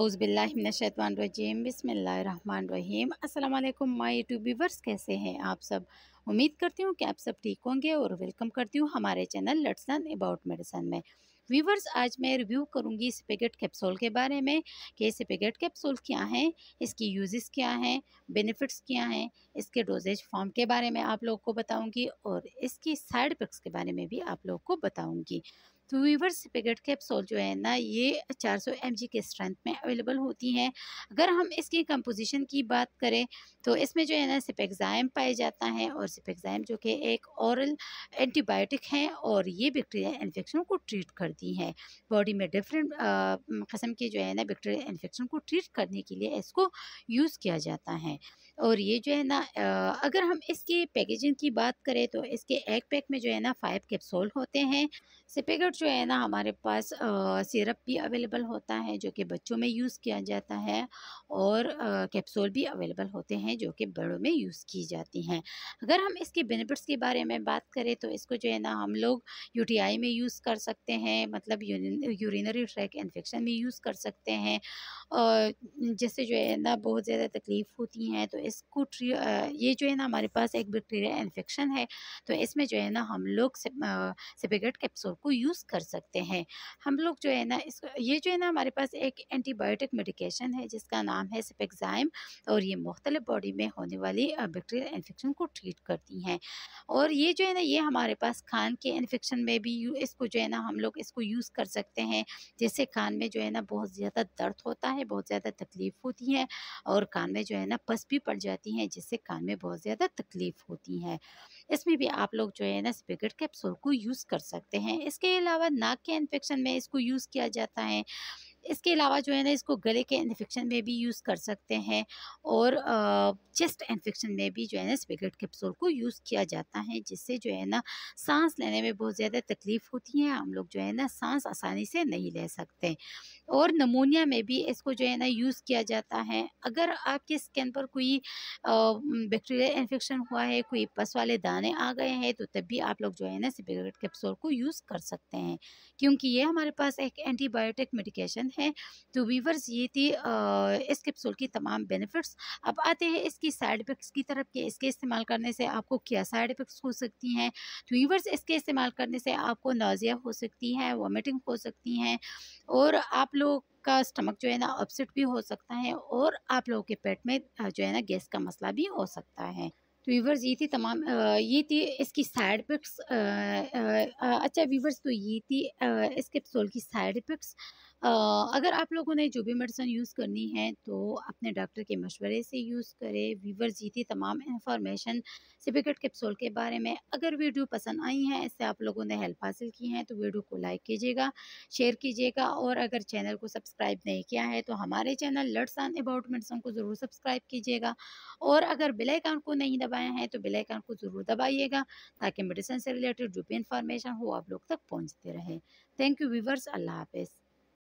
अउज़बिल्लिमिनशैतवानरजीम बसमीम अल्लाम my YouTube viewers कैसे हैं आप सब उम्मीद करती हूँ कि आप सब ठीक होंगे और वेलकम करती हूँ हमारे चैनल लट्सन अबाउट मेडिसन में व्यूवर्स आज मैं रिव्यू करूँगी स्पेगेट कैप्सूल के बारे में कि स्पेगेट कैप्सूल क्या हैं इसकी यूजेस क्या हैं बेनिफिट्स क्या हैं इसके डोजेज फॉर्म के बारे में आप लोग को बताऊँगी और इसकी साइड इफ़ेक्ट्स के बारे में भी आप लोग को बताऊँगी तो वीवर सिपेगेट कैप्सूल जो है ना ये 400 सौ के स्ट्रेंथ में अवेलेबल होती हैं अगर हम इसकी कंपोजिशन की बात करें तो इसमें जो है ना सिपेक्जाइम पाया जाता है और सिपेक्जाइम जो कि एक औरल एंटीबायोटिक है और ये बैक्टीरिया इन्फेक्शन को ट्रीट करती है बॉडी में डिफरेंट कस्म के जो है ना बैक्टीरिया इन्फेक्शन को ट्रीट करने के लिए इसको यूज़ किया जाता है और ये जो है ना अगर हम इसकी पैकेजिंग की बात करें तो इसके एक पैक में जो है ना फ़ाइव कैप्सूल होते हैं सिपेगट जो है ना हमारे पास सिरप भी अवेलेबल होता है जो कि बच्चों में यूज़ किया जाता है और कैप्सूल भी अवेलेबल होते हैं जो कि बड़ों में यूज़ की जाती हैं अगर हम इसके बेनिफिट्स के बारे में बात करें तो इसको जो है ना हम लोग यूटीआई में यूज़ कर सकते हैं मतलब यूरिनरी ट्रैक इन्फेक्शन में यूज़ कर सकते हैं और जिससे जो है ना बहुत ज़्यादा तकलीफ़ होती हैं तो इसको ये जो है ना हमारे पास एक बैक्टीरिया इन्फेक्शन है तो इसमें जो है ना हम लोग सिपेगेट कैप्सूल को यूज़ कर सकते हैं हम लोग जो है ना इस ये जो है ना हमारे पास एक एंटीबायोटिक मेडिकेशन है जिसका नाम है सिपेक्जाइम और ये मुख्तलि बॉडी में होने वाली बैक्टीरिया इन्फेक्शन को ट्रीट करती हैं और ये जो है ना ये हमारे पास खान के इन्फेक्शन में भी इसको जो है ना हम लोग इसको यूज़ कर सकते हैं जैसे कान में जो है ना बहुत ज़्यादा दर्द होता है बहुत ज़्यादा तकलीफ़ होती है और कान में जो है ना पस भी पड़ पड़ जाती हैं जिससे कान में बहुत ज़्यादा तकलीफ़ होती है इसमें भी आप लोग जो है ना स्पिगट कैप्सूल को यूज़ कर सकते हैं इसके अलावा नाक के इन्फेक्शन में इसको यूज़ किया जाता है इसके अलावा जो है ना इसको गले के इन्फेक्शन में भी यूज़ कर सकते हैं और चेस्ट इन्फेक्शन में भी जो है ना स्पिगेट कैप्सूल को यूज़ किया जाता है जिससे जो है ना सांस लेने में बहुत ज़्यादा तकलीफ़ होती है हम लोग जो है ना सांस आसानी से नहीं ले सकते और नमोनिया में भी इसको जो है ना यूज़ किया जाता है अगर आपके स्किन पर कोई बैक्टीरिया इन्फेक्शन हुआ है कोई पस वाले दाने आ गए हैं तो तब भी आप लोग जो है ना सिपिगरेट कैप्सूल को यूज़ कर सकते हैं क्योंकि ये हमारे पास एक एंटीबायोटिक मेडिकेशन हैं तो वीवर्स ये थी इस कैप्सूल की तमाम बेनिफिट्स अब आते हैं इसकी साइड इफ़ेक्ट्स की तरफ कि इसके इस्तेमाल करने से आपको क्या साइड इफ़ेक्ट्स हो सकती हैं तो वीवर्स इसके इस्तेमाल करने से आपको नाजिया हो सकती हैं वॉमिटिंग हो सकती हैं और आप लोग का स्टमक जो है ना अपसेट भी हो सकता है और आप लोगों के पेट में जो है ना गैस का मसला भी हो सकता है तो वीवर्स ये थी तमाम ये थी इसकी साइड इफेक्ट्स अच्छा वीवर्स तो ये थी इस कैप्सूल की साइड इफेक्ट्स अगर आप लोगों ने जो भी मेडिसन यूज़ करनी है तो अपने डॉक्टर के मशवरे से यूज़ करें व्यूवर जीती तमाम इन्फॉर्मेशन सिपिकट कैप्सूल के बारे में अगर वीडियो पसंद आई है इससे आप लोगों ने हेल्प हासिल की है तो वीडियो को लाइक कीजिएगा शेयर कीजिएगा और अगर चैनल को सब्सक्राइब नहीं किया है तो हमारे channel let's on about medicine को ज़रूर सब्सक्राइब कीजिएगा और अगर बेलाइकान को नहीं दबाया है तो बेलाइकान को ज़रूर दबाइएगा ताकि मेडिसन से रिलेटेड जो भी इंफॉर्मेशन हो आप लोग तक पहुँचते रहे थैंक यू व्यूवर्स अल्लाह हाफिज़